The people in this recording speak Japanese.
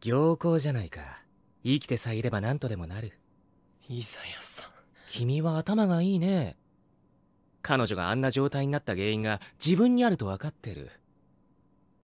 行幸じゃないか生きてさえいれば何とでもなるイザヤさん君は頭がいいね彼女があんな状態になった原因が自分にあると分かってる